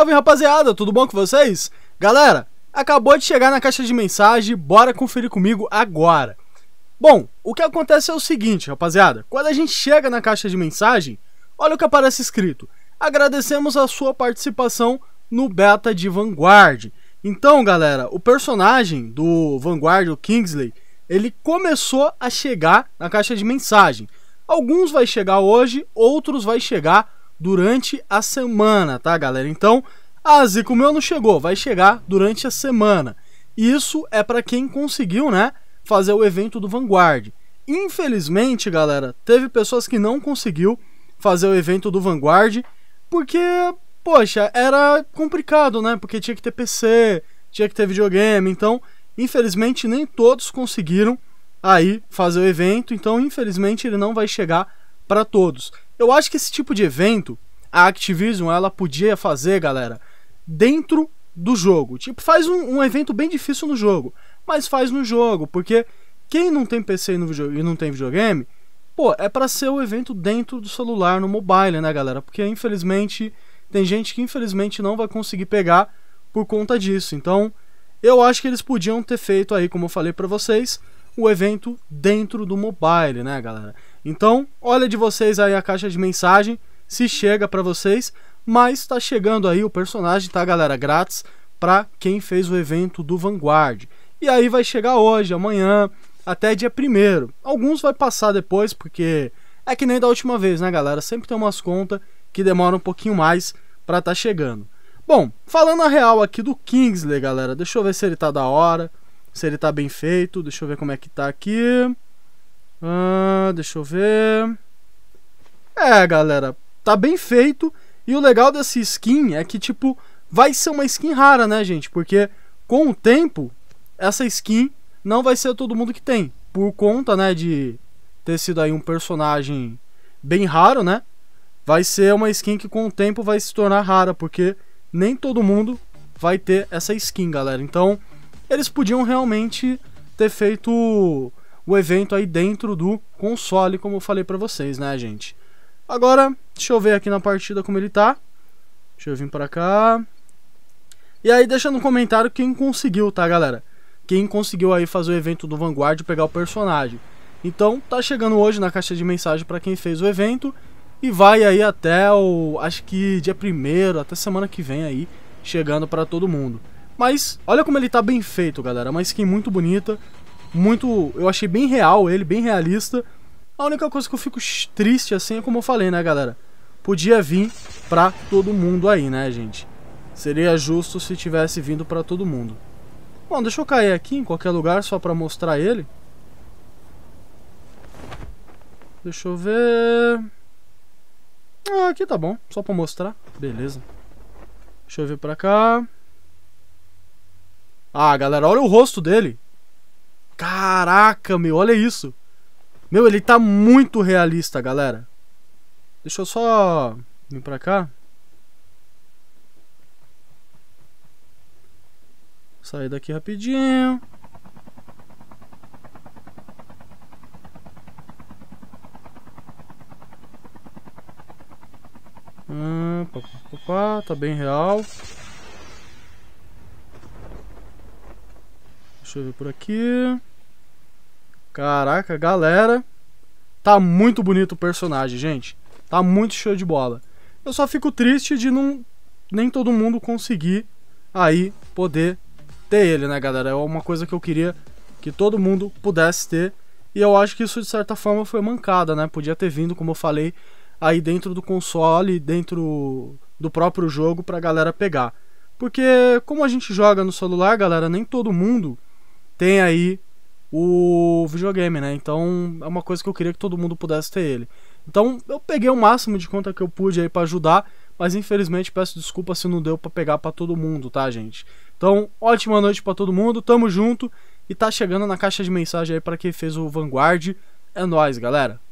Salve rapaziada, tudo bom com vocês? Galera, acabou de chegar na caixa de mensagem, bora conferir comigo agora. Bom, o que acontece é o seguinte, rapaziada: quando a gente chega na caixa de mensagem, olha o que aparece escrito. Agradecemos a sua participação no beta de Vanguard. Então, galera, o personagem do Vanguard, o Kingsley, ele começou a chegar na caixa de mensagem. Alguns vai chegar hoje, outros vai chegar durante a semana, tá, galera? Então, a Zico Meu não chegou, vai chegar durante a semana. Isso é para quem conseguiu, né, fazer o evento do Vanguard. Infelizmente, galera, teve pessoas que não conseguiu fazer o evento do Vanguard porque, poxa, era complicado, né? Porque tinha que ter PC, tinha que ter videogame, então, infelizmente nem todos conseguiram aí fazer o evento, então infelizmente ele não vai chegar para todos. Eu acho que esse tipo de evento a Activision ela podia fazer, galera, dentro do jogo. Tipo, faz um, um evento bem difícil no jogo, mas faz no jogo, porque quem não tem PC e não tem videogame, pô, é para ser o evento dentro do celular, no mobile, né, galera? Porque infelizmente tem gente que infelizmente não vai conseguir pegar por conta disso. Então, eu acho que eles podiam ter feito aí, como eu falei para vocês, o evento dentro do mobile, né, galera? Então, olha de vocês aí a caixa de mensagem, se chega para vocês, mas tá chegando aí o personagem, tá galera, grátis para quem fez o evento do Vanguard. E aí vai chegar hoje, amanhã, até dia primeiro. Alguns vai passar depois, porque é que nem da última vez, né, galera? Sempre tem umas contas que demoram um pouquinho mais para tá chegando. Bom, falando a real aqui do Kingsley, galera, deixa eu ver se ele tá da hora, se ele tá bem feito, deixa eu ver como é que tá aqui. Ah, deixa eu ver. É, galera, tá bem feito. E o legal dessa skin é que, tipo, vai ser uma skin rara, né, gente? Porque com o tempo, essa skin não vai ser todo mundo que tem. Por conta, né, de ter sido aí um personagem bem raro, né? Vai ser uma skin que com o tempo vai se tornar rara, porque nem todo mundo vai ter essa skin, galera. Então, eles podiam realmente ter feito o evento aí dentro do console, como eu falei para vocês, né, gente? Agora, deixa eu ver aqui na partida como ele tá. Deixa eu vir para cá. E aí deixa no comentário quem conseguiu, tá, galera? Quem conseguiu aí fazer o evento do Vanguard e pegar o personagem. Então, tá chegando hoje na caixa de mensagem para quem fez o evento e vai aí até o acho que dia primeiro, até semana que vem aí, chegando para todo mundo. Mas olha como ele tá bem feito, galera, uma skin muito bonita muito. Eu achei bem real ele, bem realista. A única coisa que eu fico triste assim é como eu falei, né, galera? Podia vir pra todo mundo aí, né, gente? Seria justo se tivesse vindo pra todo mundo. Bom, deixa eu cair aqui em qualquer lugar só pra mostrar ele. Deixa eu ver. Ah, aqui tá bom, só pra mostrar. Beleza. Deixa eu ver pra cá. Ah, galera, olha o rosto dele. Caraca, meu, olha isso. Meu, ele tá muito realista, galera. Deixa eu só vir pra cá. Sair daqui rapidinho. Ah, pá, tá bem real. Deixa eu ver por aqui. Caraca, galera. Tá muito bonito o personagem, gente. Tá muito show de bola. Eu só fico triste de não nem todo mundo conseguir aí poder ter ele, né, galera? É uma coisa que eu queria que todo mundo pudesse ter. E eu acho que isso de certa forma foi mancada, né? Podia ter vindo, como eu falei, aí dentro do console, dentro do próprio jogo pra galera pegar. Porque como a gente joga no celular, galera, nem todo mundo tem aí o videogame, né? Então é uma coisa que eu queria que todo mundo pudesse ter ele. Então eu peguei o máximo de conta que eu pude aí para ajudar, mas infelizmente peço desculpa se não deu para pegar para todo mundo, tá, gente? Então, ótima noite para todo mundo, tamo junto e tá chegando na caixa de mensagem aí para quem fez o Vanguard. É nós, galera.